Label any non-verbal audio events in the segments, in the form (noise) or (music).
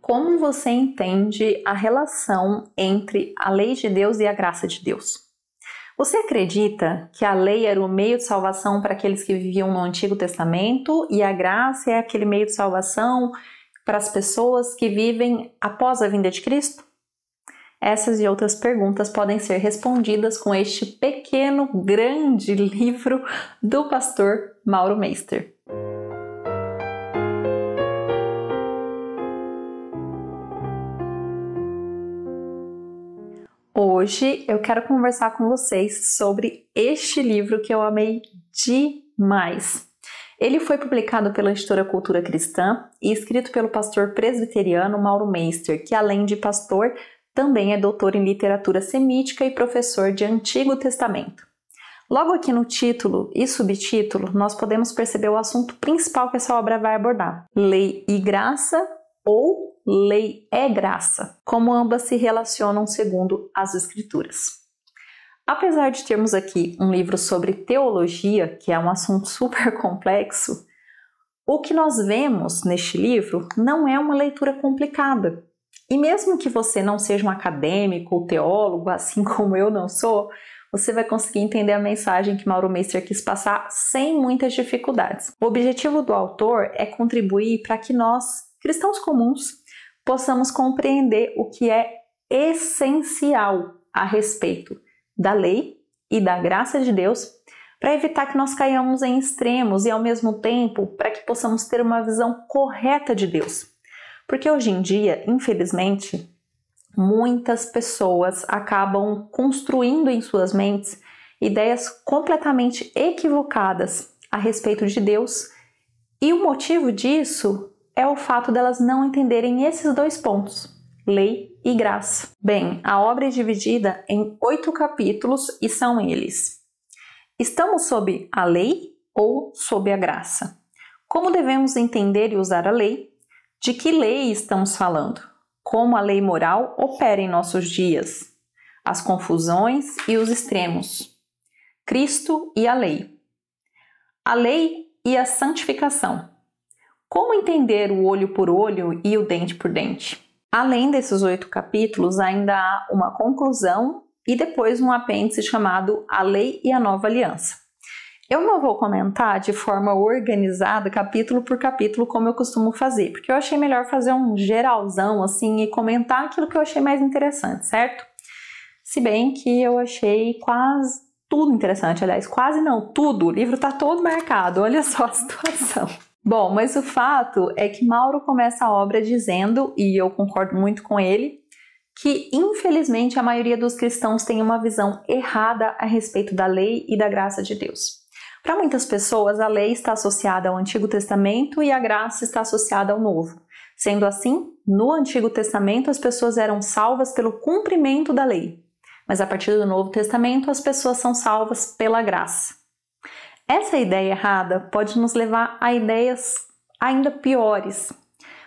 como você entende a relação entre a lei de Deus e a graça de Deus. Você acredita que a lei era o meio de salvação para aqueles que viviam no Antigo Testamento e a graça é aquele meio de salvação para as pessoas que vivem após a vinda de Cristo? Essas e outras perguntas podem ser respondidas com este pequeno, grande (laughs) livro do pastor Mauro Meister. Hoje eu quero conversar com vocês sobre este livro que eu amei demais. Ele foi publicado pela editora Cultura Cristã e escrito pelo pastor presbiteriano Mauro Meister, que além de pastor, também é doutor em literatura semítica e professor de Antigo Testamento. Logo aqui no título e subtítulo, nós podemos perceber o assunto principal que essa obra vai abordar: lei e graça ou lei é graça, como ambas se relacionam segundo as Escrituras. Apesar de termos aqui um livro sobre teologia, que é um assunto (laughs) super complexo, o que nós vemos neste livro não é uma leitura complicada. E mesmo que você não seja um acadêmico ou teólogo, assim (laughs) como eu não sou, você vai conseguir entender a mensagem que Mauro Meister quis passar sem muitas dificuldades. O objetivo do autor é contribuir para que nós, cristãos comuns, possamos compreender o que é essencial a respeito da lei e da graça de Deus, para evitar que nós caiamos em extremos e ao mesmo tempo para que possamos ter uma visão correta de Deus. Porque hoje em dia, infelizmente, muitas pessoas acabam construindo em suas mentes ideias completamente equivocadas a respeito de Deus, e o motivo disso é o fato delas não entenderem esses dois pontos, lei e graça. Bem, a obra é dividida em oito capítulos e são eles: Estamos sob a lei ou sob a graça? Como devemos entender e usar a lei? De que lei estamos falando? Como a lei moral opera em nossos dias? As confusões e os extremos. Cristo e a lei. A lei e a santificação. Como entender o olho por olho e o dente por dente? Além desses oito capítulos, ainda há uma conclusão e depois um apêndice chamado A Lei e a Nova Aliança. Eu não vou comentar de forma organizada, capítulo por capítulo, como eu costumo fazer, porque eu achei melhor fazer um geralzão assim e comentar aquilo que eu achei mais interessante, certo? Se bem que eu achei quase tudo interessante, aliás, quase não, tudo. O livro está todo marcado, olha só a situação. Bom, mas o fato é que Mauro começa a obra dizendo, e eu concordo muito com ele, que infelizmente a maioria dos cristãos tem uma visão errada a respeito da lei e da graça de Deus. Para muitas pessoas, a lei está associada ao Antigo Testamento e a graça está associada ao Novo. Sendo assim, no Antigo Testamento as pessoas eram salvas pelo cumprimento da lei, mas a partir do Novo Testamento as pessoas são salvas pela graça. Essa ideia errada pode nos levar a ideias ainda piores.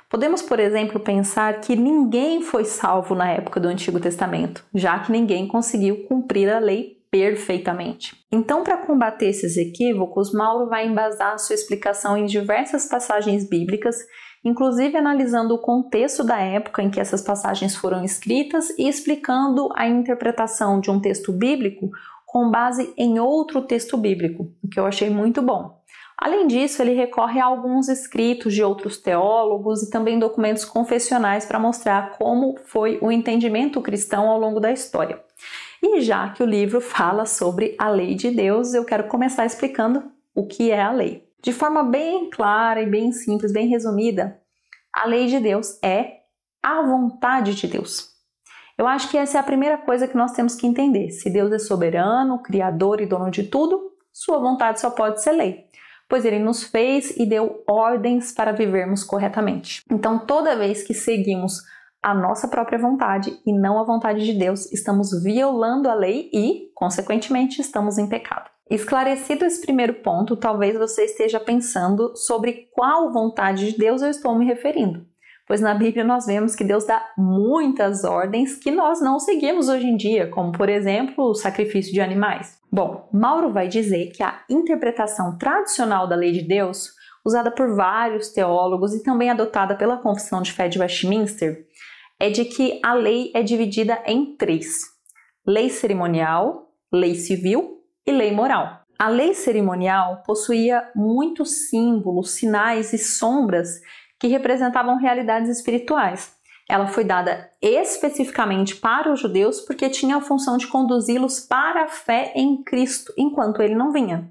Podemos, por exemplo, pensar que ninguém foi salvo na época do Antigo Testamento, já que ninguém conseguiu cumprir a lei perfeitamente. Então, para combater esses equívocos, Mauro vai embasar sua explicação em diversas passagens bíblicas, inclusive analisando o contexto da época em que essas passagens foram escritas e explicando a interpretação de um texto bíblico com base em outro texto bíblico, o que eu achei muito bom. Além disso, ele recorre a alguns escritos de outros teólogos e também documentos confessionais para mostrar como foi o entendimento cristão ao longo da história. E já que o livro (laughs) fala sobre a lei de Deus, eu quero começar explicando o que é a lei. De forma bem clara e bem simples, bem resumida, a lei de Deus é a vontade de Deus. Eu acho que essa é a primeira coisa que nós temos que entender. Se Deus é soberano, criador e dono de tudo, sua vontade só pode ser lei, pois ele nos fez e deu ordens para vivermos corretamente. Então, toda vez que seguimos a nossa própria vontade e não a vontade de Deus, estamos violando a lei e, consequentemente, estamos em pecado. Esclarecido esse primeiro ponto, talvez você esteja pensando sobre qual vontade de Deus eu estou me referindo. Pois na Bíblia nós vemos que Deus dá muitas ordens que nós não seguimos hoje em dia, como por exemplo o sacrifício de animais. Bom, Mauro vai dizer que a interpretação tradicional da lei de Deus, usada por vários teólogos e também adotada pela Confissão de Fé de Westminster, é de que a lei é dividida em três: lei cerimonial, lei civil e lei moral. A lei cerimonial possuía muitos símbolos, sinais e sombras que representavam realidades espirituais. Ela foi dada especificamente para os judeus porque tinha a função de conduzi-los para a fé em Cristo, enquanto ele não vinha.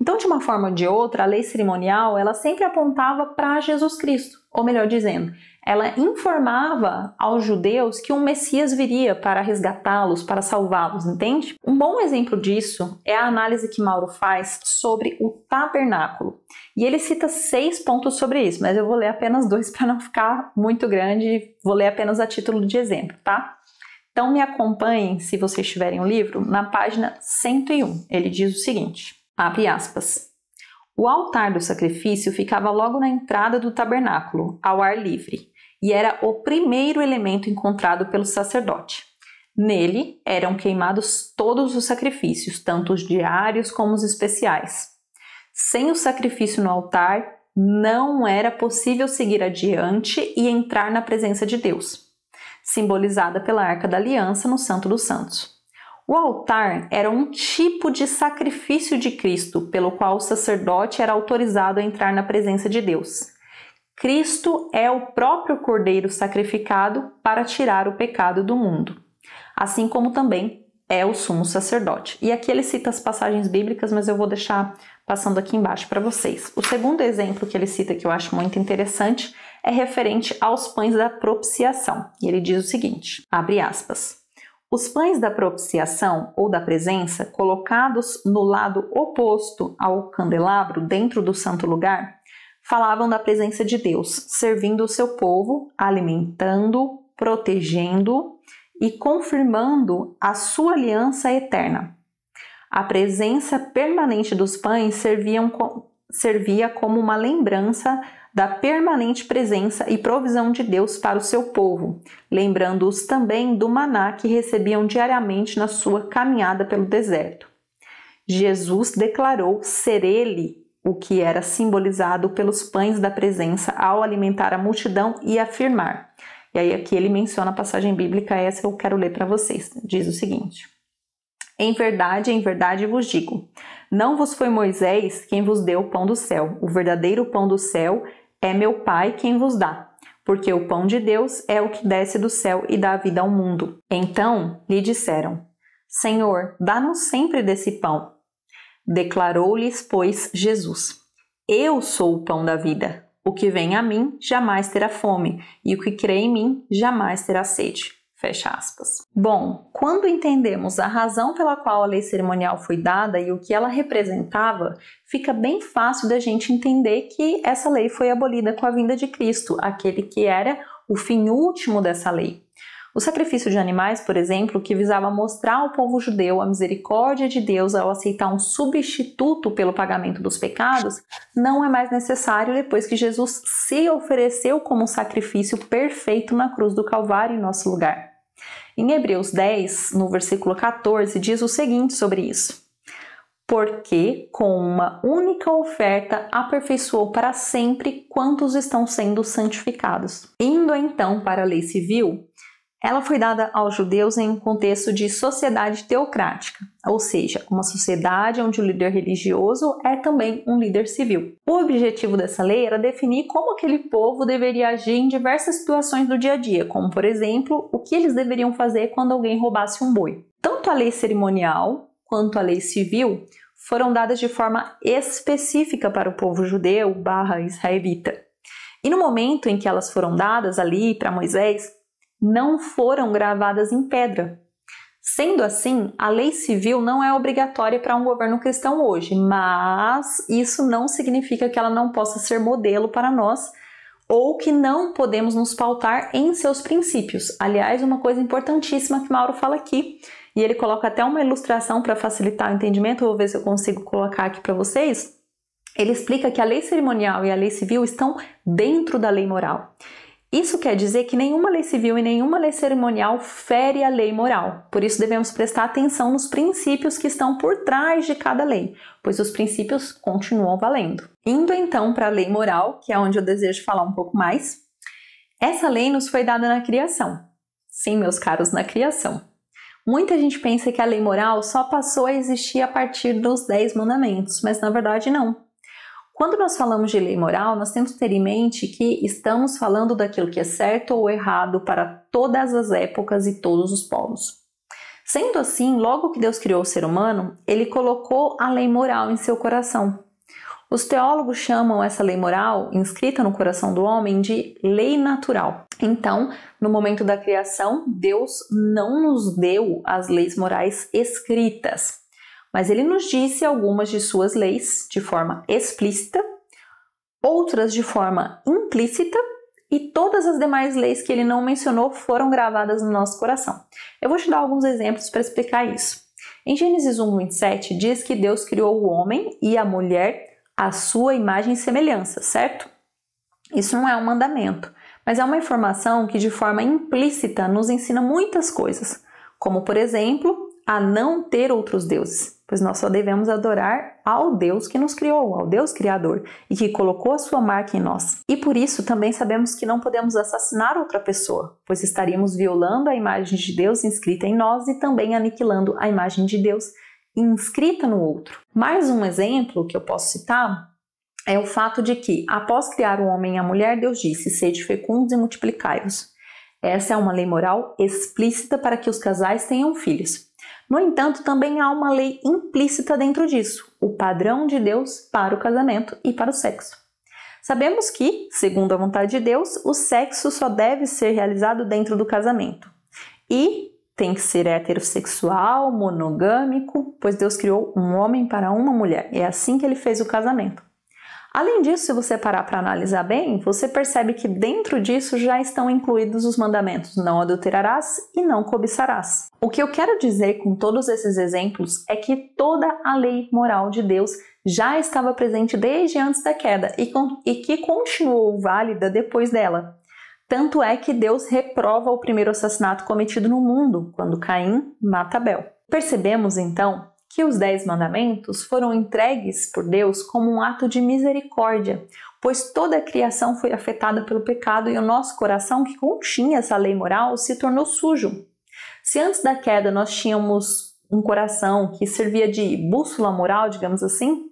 Então, de uma forma ou de outra, a lei cerimonial, ela sempre apontava para Jesus Cristo. Ou melhor dizendo, ela informava aos judeus que um Messias viria para resgatá-los, para salvá-los, entende? Um bom exemplo disso é a análise que Mauro faz sobre o tabernáculo. E ele cita seis pontos sobre isso, mas eu vou ler apenas dois (laughs) para não ficar muito grande, vou ler apenas a título de exemplo, tá? Então me acompanhem, se vocês tiverem o um livro, na página 101. Ele diz o seguinte: abre aspas. O altar do sacrifício ficava logo na entrada do tabernáculo, ao ar livre, e era o primeiro elemento encontrado pelo sacerdote. Nele eram queimados todos os sacrifícios, tanto os diários como os especiais. Sem o sacrifício no altar, não era possível seguir adiante e entrar na presença de Deus, simbolizada pela Arca da Aliança no Santo dos Santos. O altar era um tipo de sacrifício de Cristo, pelo qual o sacerdote era autorizado a entrar na presença de Deus. Cristo é o próprio Cordeiro sacrificado para tirar o pecado do mundo, assim como também é o sumo sacerdote. E aqui ele cita as passagens bíblicas, mas eu vou deixar passando aqui embaixo para vocês. O segundo exemplo que ele cita, que eu acho muito interessante, é referente aos pães da propiciação. E ele diz o seguinte: abre aspas. Os pães da propiciação ou da presença, colocados no lado oposto ao candelabro, dentro do santo lugar, falavam da presença de Deus, servindo o seu povo, alimentando, protegendo e confirmando a sua aliança eterna. A presença permanente dos pães servia como uma lembrança da permanente presença e provisão de Deus para o seu povo, lembrando-os também do maná que recebiam diariamente na sua caminhada pelo deserto. Jesus declarou ser ele o que era simbolizado pelos pães da presença ao alimentar a multidão e afirmar. E aí aqui ele menciona a passagem bíblica, essa eu quero ler para vocês. Diz o seguinte: Em verdade, em verdade vos digo, não vos foi Moisés quem vos deu o pão do céu. O verdadeiro pão do céu é meu Pai quem vos dá, porque o pão de Deus é o que desce do céu e dá vida ao mundo. Então lhe disseram: Senhor, dá-nos sempre desse pão. Declarou-lhes, pois, Jesus: Eu sou o pão da vida. O que vem a mim jamais terá fome, e o que crê em mim jamais terá sede. Fecha aspas. Bom, quando entendemos a razão pela qual a lei cerimonial foi dada e o que ela representava, fica bem fácil da gente entender que essa lei foi abolida com a vinda de Cristo, aquele que era o fim último dessa lei. O sacrifício de animais, por exemplo, que visava mostrar ao povo judeu a misericórdia de Deus ao aceitar um substituto pelo pagamento dos pecados, não é mais necessário depois que Jesus se ofereceu como um sacrifício perfeito na cruz do Calvário em nosso lugar. Em Hebreus 10, no versículo 14, diz o seguinte sobre isso: Porque com uma única oferta aperfeiçoou para sempre quantos estão sendo santificados. Indo então para a lei civil, ela foi dada aos judeus em um contexto de sociedade teocrática, ou seja, uma sociedade onde o líder religioso é também um líder civil. O objetivo dessa lei era definir como aquele povo deveria agir em diversas situações do dia a dia, como, por exemplo, o que eles deveriam fazer quando alguém roubasse um boi. Tanto a lei cerimonial quanto a lei civil foram dadas de forma específica para o povo judeu/israelita. E no momento em que elas foram dadas ali para Moisés, não foram gravadas em pedra. Sendo assim, a lei civil não é obrigatória para um governo cristão hoje, mas isso não significa que ela não possa ser modelo para nós ou que não podemos nos pautar em seus princípios. Aliás, uma coisa importantíssima que Mauro fala aqui, e ele coloca até uma ilustração para facilitar o entendimento, vou ver se eu consigo colocar aqui para vocês. Ele explica que a lei cerimonial e a lei civil estão dentro da lei moral. Isso quer dizer que nenhuma lei civil e nenhuma lei cerimonial fere a lei moral. Por isso devemos prestar atenção nos princípios que estão por trás de cada lei, pois os princípios continuam valendo. Indo então para a lei moral, que é onde eu desejo falar um pouco mais. Essa lei nos foi dada na criação. Sim, meus caros, na criação. Muita gente pensa que a lei moral só passou a existir a partir dos Dez Mandamentos, mas na verdade não. Quando nós falamos de lei moral, nós temos que ter em mente que estamos falando daquilo que é certo ou errado para todas as épocas e todos os povos. Sendo assim, logo que Deus criou o ser humano, ele colocou a lei moral em seu coração. Os teólogos chamam essa lei moral, inscrita no coração do homem, de lei natural. Então, no momento da criação, Deus não nos deu as leis morais escritas. Mas ele nos disse algumas de suas leis de forma explícita, outras de forma implícita e todas as demais leis que ele não mencionou foram gravadas no nosso coração. Eu vou te dar alguns exemplos para explicar isso. Em Gênesis 1:27 diz que Deus criou o homem e a mulher à sua imagem e semelhança, certo? Isso não é um mandamento, mas é uma informação que de forma implícita nos ensina muitas coisas, como por exemplo, a não ter outros deuses pois nós só devemos adorar ao Deus que nos criou, ao Deus Criador e que colocou a sua marca em nós. E por isso também sabemos que não podemos assassinar outra pessoa, pois estaríamos violando a imagem de Deus inscrita em nós e também aniquilando a imagem de Deus inscrita no outro. Mais um exemplo que eu posso citar é o fato de que, após criar o homem e a mulher, Deus disse: sede fecundos e multiplicai-os. Essa é uma lei moral explícita para que os casais tenham filhos. No entanto, também há uma lei implícita dentro disso, o padrão de Deus para o casamento e para o sexo. Sabemos que, segundo a vontade de Deus, o sexo só deve ser realizado dentro do casamento. E tem que ser heterossexual, monogâmico, pois Deus criou um homem para uma mulher. É assim que ele fez o casamento. Além disso, se você parar para analisar bem, você percebe que dentro disso já estão incluídos os mandamentos: não adulterarás e não cobiçarás. O que eu quero dizer com todos esses exemplos é que toda a lei moral de Deus já estava presente desde antes da queda e, com, e que continuou válida depois dela. Tanto é que Deus reprova o primeiro assassinato cometido no mundo, quando Caim mata Abel. Percebemos então que os Dez Mandamentos foram entregues por Deus como um ato de misericórdia, pois toda a criação foi afetada pelo pecado e o nosso coração, que continha essa lei moral, se tornou sujo. Se antes da queda nós tínhamos um coração que servia de bússola moral, digamos assim,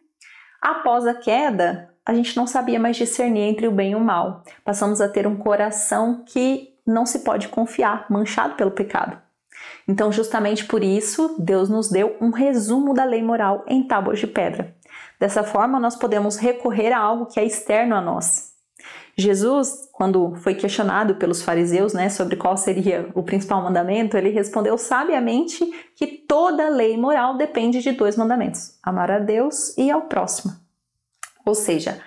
após a queda, a gente não sabia mais discernir entre o bem e o mal. Passamos a ter um coração que não se pode confiar, manchado pelo pecado. Então, justamente por isso, Deus nos deu um resumo da lei moral em tábuas de pedra. Dessa forma, nós podemos recorrer a algo que é externo a nós. Jesus, quando foi questionado pelos fariseus né, sobre qual seria o principal mandamento, ele respondeu sabiamente que toda lei moral depende de dois mandamentos: amar a Deus e ao próximo. Ou seja,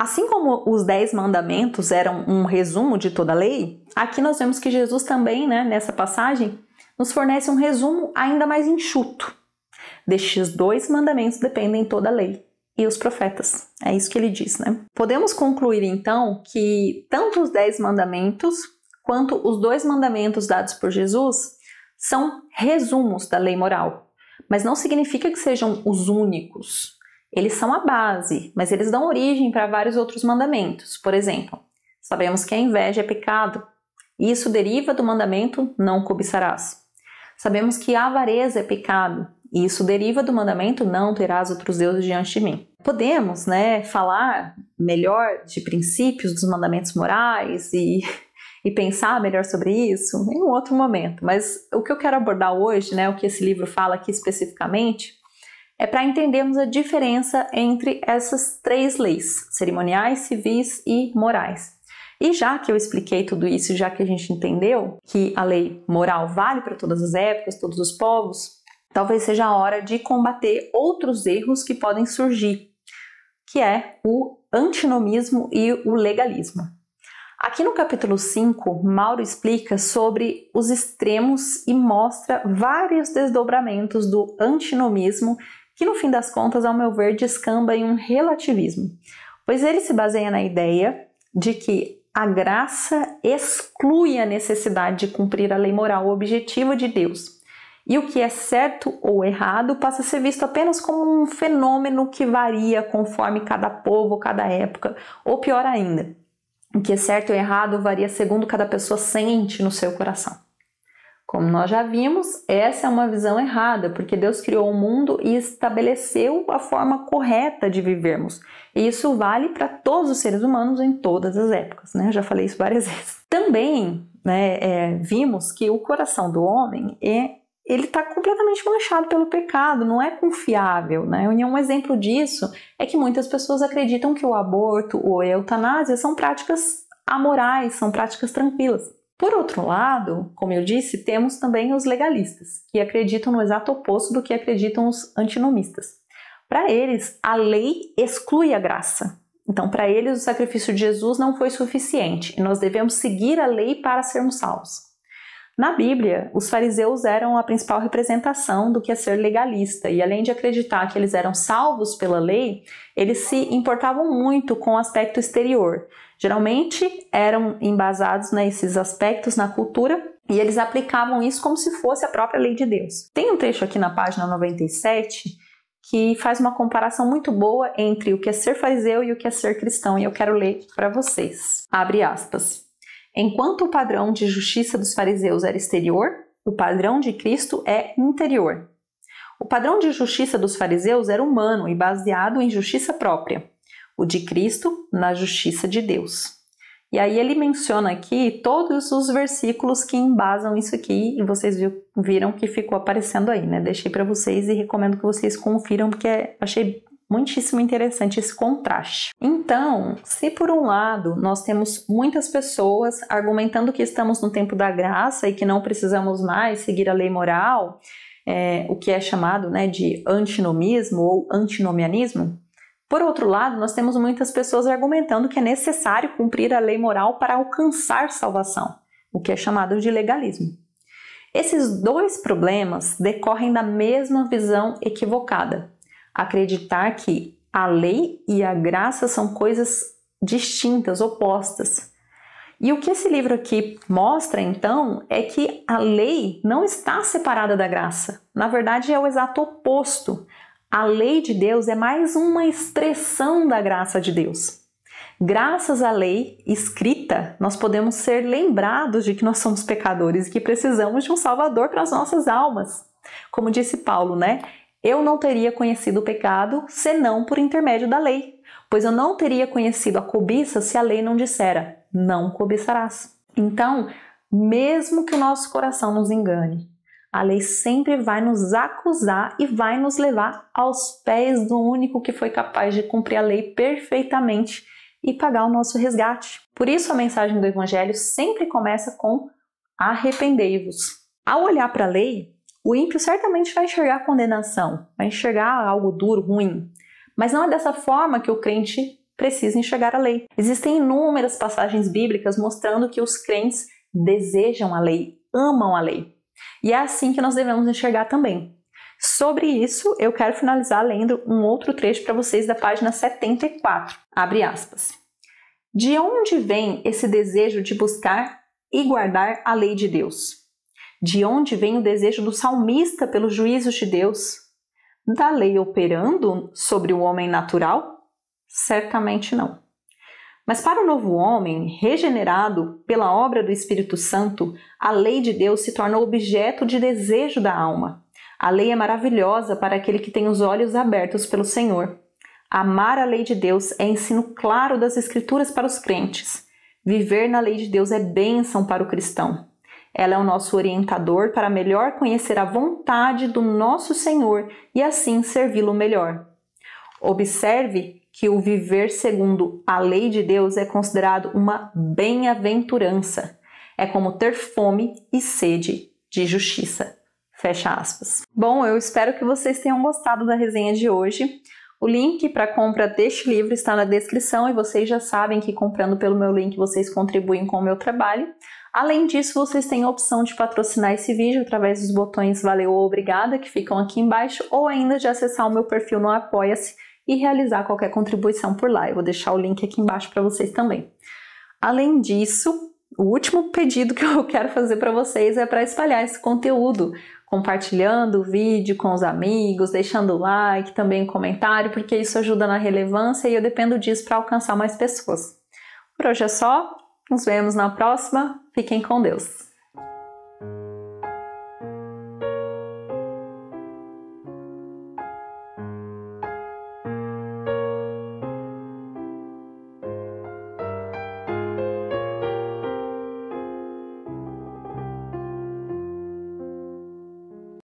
Assim como os dez mandamentos eram um resumo de toda a lei, aqui nós vemos que Jesus também, né, nessa passagem, nos fornece um resumo ainda mais enxuto. Destes dois mandamentos dependem toda a lei e os profetas. É isso que ele diz, né? Podemos concluir então que tanto os dez mandamentos quanto os dois mandamentos dados por Jesus são resumos da lei moral, mas não significa que sejam os únicos. Eles são a base, mas eles dão origem para vários outros mandamentos. Por exemplo, sabemos que a inveja é pecado, isso deriva do mandamento não cobiçarás. Sabemos que a avareza é pecado, e isso deriva do mandamento: não terás outros deuses diante de mim. Podemos, né, falar melhor de princípios dos mandamentos morais e, (laughs) e pensar melhor sobre isso em um outro momento, mas o que eu quero abordar hoje, né, o que esse livro fala aqui especificamente, é para entendermos a diferença entre essas três leis: cerimoniais, civis e morais. E já que eu expliquei tudo isso, já que a gente entendeu que a lei moral vale para todas as épocas, todos os povos, talvez seja a hora de combater outros erros que podem surgir, que é o antinomismo e o legalismo. Aqui no capítulo 5, Mauro explica sobre os extremos e mostra vários desdobramentos do antinomismo, que no fim das contas, ao meu ver, descamba em um relativismo, pois ele se baseia na ideia de que a graça exclui a necessidade de cumprir a lei moral objetiva de Deus. E o que é certo ou errado passa a ser visto apenas como um fenômeno que varia conforme cada povo, cada época, ou pior ainda, o que é certo ou errado varia segundo cada pessoa sente no seu coração. Como nós já vimos, essa é uma visão errada, porque Deus criou o mundo e estabeleceu a forma correta de vivermos. E isso vale para todos os seres humanos em todas as épocas, né? Eu já falei isso várias (laughs) vezes. Também, né, é, vimos que o coração do homem é ele está completamente manchado pelo pecado, não é confiável. Né? Um exemplo disso é que muitas pessoas acreditam que o aborto ou a eutanásia são práticas amorais, são práticas tranquilas. Por outro lado, como eu disse, temos também os legalistas, que acreditam no exato oposto do que acreditam os antinomistas. Para eles, a lei exclui a graça. Então, para eles, o sacrifício de Jesus não foi suficiente e nós devemos seguir a lei para sermos salvos. Na Bíblia, os fariseus eram a principal representação do que é ser legalista, e além de acreditar que eles eram salvos pela lei, eles se importavam muito com o aspecto exterior. Geralmente eram embasados nesses aspectos na cultura e eles aplicavam isso como se fosse a própria lei de Deus. Tem um trecho aqui na página 97 que faz uma comparação muito boa entre o que é ser fariseu e o que é ser cristão, e eu quero ler para vocês. Abre aspas. Enquanto o padrão de justiça dos fariseus era exterior, o padrão de Cristo é interior. O padrão de justiça dos fariseus era humano e baseado em justiça própria, o de Cristo na justiça de Deus. E aí ele menciona aqui todos os versículos que embasam isso aqui, e vocês viram que ficou aparecendo aí, né? Deixei para vocês e recomendo que vocês confiram porque é, achei muitíssimo interessante esse contraste. Então, se por um lado nós temos muitas pessoas argumentando que estamos no tempo da graça e que não precisamos mais seguir a lei moral, é, o que é chamado né, de antinomismo ou antinomianismo, por outro lado, nós temos muitas pessoas argumentando que é necessário cumprir a lei moral para alcançar salvação, o que é chamado de legalismo. Esses dois problemas decorrem da mesma visão equivocada, acreditar que a lei e a graça são coisas distintas, opostas. E o que esse livro aqui mostra, então, é que a lei não está separada da graça. Na verdade, é o exato oposto. A lei de Deus é mais uma expressão da graça de Deus. Graças à lei escrita, nós podemos ser lembrados de que nós somos pecadores e que precisamos de um Salvador para as nossas almas. Como disse Paulo, né? eu não teria conhecido o pecado senão por intermédio da lei, pois eu não teria conhecido a cobiça se a lei não dissera: não cobiçarás. Então, mesmo que o nosso coração nos engane, a lei sempre vai nos acusar e vai nos levar aos pés do único que foi capaz de cumprir a lei perfeitamente e pagar o nosso resgate. Por isso, a mensagem do Evangelho sempre começa com arrependei-vos. Ao olhar para a lei, o ímpio certamente vai enxergar condenação, vai enxergar algo duro, ruim. Mas não é dessa forma que o crente precisa enxergar a lei. Existem inúmeras passagens bíblicas mostrando que os crentes desejam a lei, amam a lei. E é assim que nós devemos enxergar também. Sobre isso, eu quero finalizar lendo um outro trecho para vocês da página 74. Abre aspas. De onde vem esse desejo de buscar e guardar a lei de Deus? De onde vem o desejo do salmista pelos juízos de Deus? Da lei operando sobre o homem natural? Certamente não. Mas para o novo homem, regenerado pela obra do Espírito Santo, a lei de Deus se torna objeto de desejo da alma. A lei é maravilhosa para aquele que tem os olhos abertos pelo Senhor. Amar a lei de Deus é ensino claro das Escrituras para os crentes. Viver na lei de Deus é bênção para o cristão. Ela é o nosso orientador para melhor conhecer a vontade do nosso Senhor e assim servi-lo melhor. Observe que o viver segundo a lei de Deus é considerado uma bem-aventurança. É como ter fome e sede de justiça. Fecha aspas. Bom, eu espero que vocês tenham gostado da resenha de hoje. O link para compra deste livro está na descrição e vocês já sabem que comprando pelo meu link vocês contribuem com o meu trabalho. Além disso, vocês têm a opção de patrocinar esse vídeo através dos botões valeu ou obrigada que ficam aqui embaixo ou ainda de acessar o meu perfil no Apoia-se e realizar qualquer contribuição por lá. Eu vou deixar o link aqui embaixo para vocês também. Além disso, o último pedido que eu (laughs) quero fazer para vocês é para espalhar esse conteúdo, compartilhando o vídeo com os amigos, deixando o like, também um comentário, porque isso ajuda na relevância e eu dependo disso para alcançar mais pessoas. Por hoje é só, nos vemos na próxima. Fiquem com Deus.